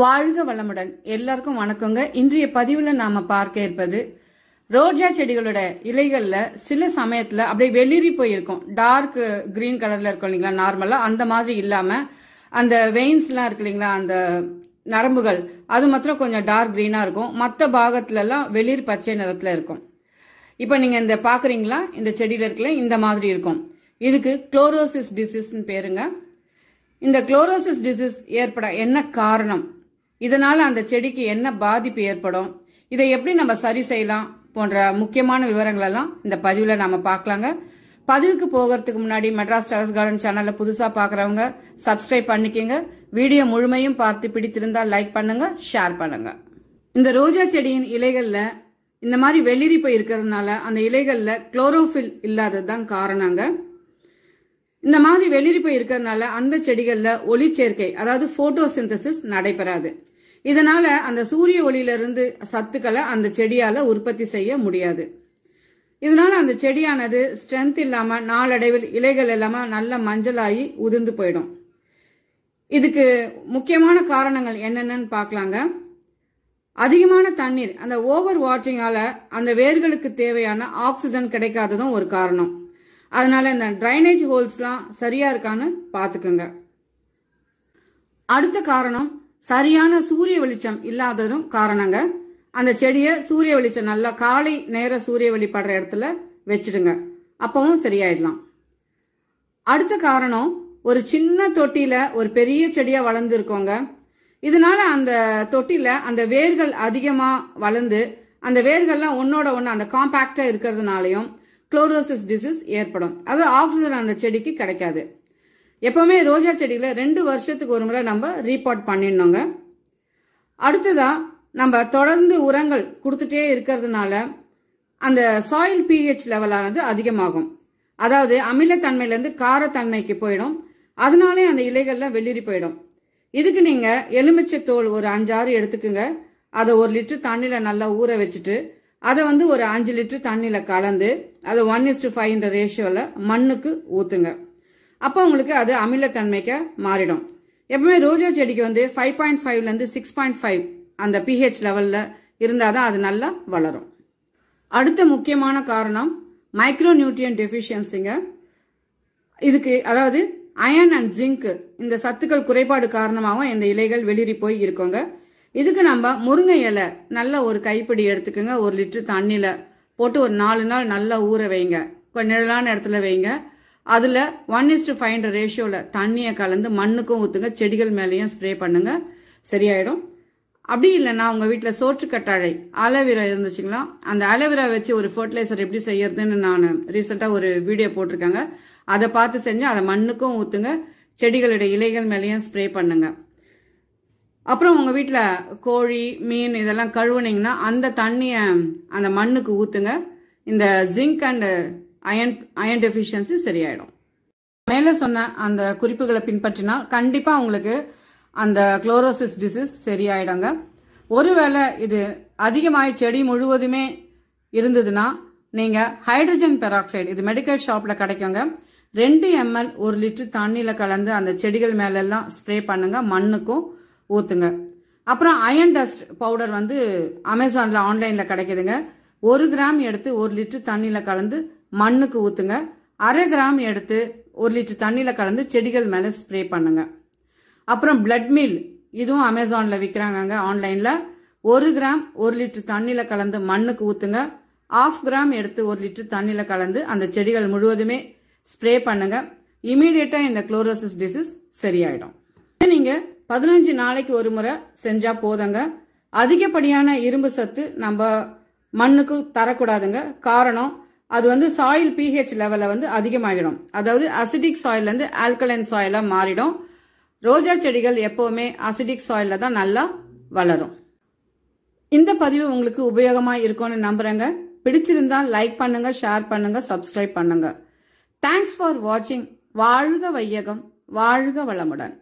வாழ்க வளமுடன் எல்லாருக்கும் வணக்கங்க இன்றைய பதிவுல நாம பார்க்க இருப்பது ரோஜா செடிகளோட இலைகள்ல சில சமயத்துல அப்படியே வெளிரி போயிருக்கும் டார்க் கிரீன் கலர்ல இருக்கும் இல்லைங்களா நார்மலா அந்த மாதிரி இல்லாம அந்த வெயின்ஸ் எல்லாம் இருக்கு இல்லைங்களா அந்த நரம்புகள் அது மாத்திரம் கொஞ்சம் டார்க் கிரீனா இருக்கும் மற்ற பாகத்துல எல்லாம் வெளிர் பச்சை நிறத்துல இருக்கும் இப்ப நீங்க இந்த பாக்குறீங்களா இந்த செடியில இருக்கல இந்த மாதிரி இருக்கும் இதுக்கு குளோரோசிஸ் டிசீஸ்ன்னு பேருங்க இந்த குளோரோசிஸ் டிசீஸ் ஏற்பட என்ன காரணம் இதனால அந்த செடிக்கு என்ன பாதிப்பு ஏற்படும் இதை எப்படி நம்ம சரி செய்யலாம் போன்ற முக்கியமான விவரங்கள் எல்லாம் இந்த பதிவுல நாம பார்க்கலாங்க பதிவுக்கு போகிறதுக்கு முன்னாடி மெட்ராஸ் டெரஸ் கார்டன் சேனல்ல புதுசா பாக்குறவங்க சப்ஸ்கிரைப் பண்ணிக்கங்க வீடியோ முழுமையும் பார்த்து பிடித்திருந்தா லைக் பண்ணுங்க ஷேர் பண்ணுங்க இந்த ரோஜா செடியின் இலைகள்ல இந்த மாதிரி போய் இருக்கிறதுனால அந்த இலைகள்ல குளோரோஃபில் இல்லாததுதான் காரணங்க இந்த மாதிரி போய் இருக்கிறதுனால அந்த செடிகள்ல சேர்க்கை அதாவது போட்டோசிந்தசிஸ் நடைபெறாது இதனால அந்த சூரிய ஒளியிலிருந்து சத்துக்களை அந்த செடியால உற்பத்தி செய்ய முடியாது இதனால அந்த செடியானது ஸ்ட்ரென்த் இல்லாம நாளடைவில் இலைகள் இல்லாம நல்ல மஞ்சளாகி உதிர்ந்து போயிடும் இதுக்கு முக்கியமான காரணங்கள் என்னென்னு பார்க்கலாங்க அதிகமான தண்ணீர் அந்த ஓவர் வாட்சிங்கால அந்த வேர்களுக்கு தேவையான ஆக்சிஜன் கிடைக்காததும் ஒரு காரணம் அதனால இந்த ட்ரைனேஜ் ஹோல்ஸ்லாம் சரியா இருக்கான்னு பார்த்துக்கோங்க அடுத்த காரணம் சரியான சூரிய வெளிச்சம் இல்லாததும் காரணங்க அந்த செடியை சூரிய வெளிச்சம் நல்லா காலை நேர சூரிய வெளிப்படுற இடத்துல வச்சிடுங்க அப்பவும் சரியாயிடலாம் அடுத்த காரணம் ஒரு சின்ன தொட்டியில ஒரு பெரிய செடியா வளர்ந்துருக்கோங்க இதனால அந்த தொட்டியில அந்த வேர்கள் அதிகமா வளர்ந்து அந்த வேர்கள்லாம் ஒன்னோட ஒன்று அந்த காம்பாக்டா இருக்கிறதுனாலையும் குளோரோசிஸ் டிசீஸ் ஏற்படும் அது ஆக்சிஜன் அந்த செடிக்கு கிடைக்காது எப்போவுமே ரோஜா செடிகளை ரெண்டு வருஷத்துக்கு ஒரு முறை நம்ம ரீபாட் பண்ணிடணுங்க அடுத்ததாக நம்ம தொடர்ந்து உரங்கள் கொடுத்துட்டே இருக்கிறதுனால அந்த சாயில் பிஹெச் லெவலானது அதிகமாகும் அதாவது அமிலத்தன்மையிலேருந்து காரத்தன்மைக்கு போயிடும் அதனாலே அந்த இலைகள்லாம் வெளிரி போயிடும் இதுக்கு நீங்கள் எலுமிச்சை தோல் ஒரு அஞ்சாறு எடுத்துக்கோங்க அதை ஒரு லிட்டர் தண்ணியில் நல்லா ஊற வச்சுட்டு அதை வந்து ஒரு அஞ்சு லிட்டர் தண்ணியில் கலந்து அதை ஒன் இஸ்டு ஃபைவ்ன்ற ரேஷியோவில் மண்ணுக்கு ஊற்றுங்க அப்போ உங்களுக்கு அது அமிலத்தன்மைக்கு மாறிடும் எப்பவுமே ரோஜா செடிக்கு வந்து ஃபைவ் பாயிண்ட் ஃபைவ்லேருந்து சிக்ஸ் பாயிண்ட் ஃபைவ் அந்த பிஹெச் லெவலில் இருந்தால் தான் அது நல்லா வளரும் அடுத்த முக்கியமான காரணம் மைக்ரோ நியூட்ரியன் டெஃபிஷியன்சிங்க இதுக்கு அதாவது அயன் அண்ட் ஜிங்க் இந்த சத்துக்கள் குறைபாடு காரணமாகவும் இந்த இலைகள் வெளியி போய் இருக்கோங்க இதுக்கு நம்ம முருங்கை இலை நல்ல ஒரு கைப்பிடி எடுத்துக்கோங்க ஒரு லிட்டர் தண்ணியில் போட்டு ஒரு நாலு நாள் நல்லா ஊற வைங்க கொஞ்சம் நிழலான இடத்துல வைங்க அதில் ஒன் இஸ்டு ஃபைவ் ஹண்ட்ரட் ரேஷியோவில் தண்ணியை கலந்து மண்ணுக்கும் ஊற்றுங்க செடிகள் மேலேயும் ஸ்ப்ரே பண்ணுங்க சரியாயிடும் அப்படி இல்லைன்னா உங்கள் வீட்டில் சோற்று கட்டாழை இருந்துச்சுங்களா அந்த அலோவிரா வச்சு ஒரு ஃபர்டிலைசர் எப்படி செய்யறதுன்னு நான் ரீசெண்டாக ஒரு வீடியோ போட்டிருக்காங்க அதை பார்த்து செஞ்சு அதை மண்ணுக்கும் ஊற்றுங்க செடிகளுடைய இலைகள் மேலேயும் ஸ்ப்ரே பண்ணுங்க அப்புறம் உங்கள் வீட்டில் கோழி மீன் இதெல்லாம் கழுவுனீங்கன்னா அந்த தண்ணியை அந்த மண்ணுக்கு ஊற்றுங்க இந்த zinc and iron iron deficiency சரியாயிடும் மேலே சொன்ன அந்த குறிப்புகளை பின்பற்றினால் கண்டிப்பாக உங்களுக்கு அந்த குளோரோசிஸ் டிசீஸ் சரியாயிடுங்க ஒருவேளை இது அதிகமாய் செடி முழுவதுமே இருந்ததுன்னா நீங்கள் ஹைட்ரஜன் பெராக்சைடு இது மெடிக்கல் ஷாப்பில் கிடைக்குங்க ரெண்டு எம்எல் ஒரு லிட்டர் தண்ணியில் கலந்து அந்த செடிகள் மேலெல்லாம் ஸ்ப்ரே பண்ணுங்க மண்ணுக்கும் ஊற்றுங்க அப்புறம் அயன் டஸ்ட் பவுடர் வந்து அமேசானில் ஆன்லைனில் கிடைக்குதுங்க ஒரு கிராம் எடுத்து ஒரு லிட்டர் தண்ணியில் கலந்து மண்ணுக்கு ஊற்றுங்க அரை கிராம் எடுத்து ஒரு லிட்டர் தண்ணியில் கலந்து செடிகள் மேலே ஸ்ப்ரே பண்ணுங்க அப்புறம் பிளட் மில் இதுவும் அமேசானில் விற்கிறாங்க ஆன்லைனில் ஒரு கிராம் ஒரு லிட்டர் தண்ணியில் கலந்து மண்ணுக்கு ஊற்றுங்க ஆஃப் கிராம் எடுத்து ஒரு லிட்டர் தண்ணியில் கலந்து அந்த செடிகள் முழுவதுமே ஸ்ப்ரே பண்ணுங்க இமீடியட்டா இந்த குளோரோசிஸ் டிசீஸ் சரியாயிடும் நீங்கள் பதினஞ்சு நாளைக்கு ஒரு முறை செஞ்சால் போதுங்க அதிகப்படியான இரும்பு சத்து நம்ம மண்ணுக்கு தரக்கூடாதுங்க காரணம் அது வந்து சாயில் பிஹெச் லெவலில் வந்து அதிகமாகிடும் அதாவது அசிடிக் சாயில்லேருந்து ஆல்கலைன் சாயிலாக மாறிடும் ரோஜா செடிகள் எப்போவுமே அசிடிக் சாயிலில் தான் நல்லா வளரும் இந்த பதிவு உங்களுக்கு உபயோகமாக இருக்கும்னு நம்புகிறேங்க பிடிச்சிருந்தா லைக் பண்ணுங்க ஷேர் பண்ணுங்க சப்ஸ்கிரைப் பண்ணுங்க தேங்க்ஸ் ஃபார் வாட்சிங் வாழ்க வையகம் வாழ்க வளமுடன்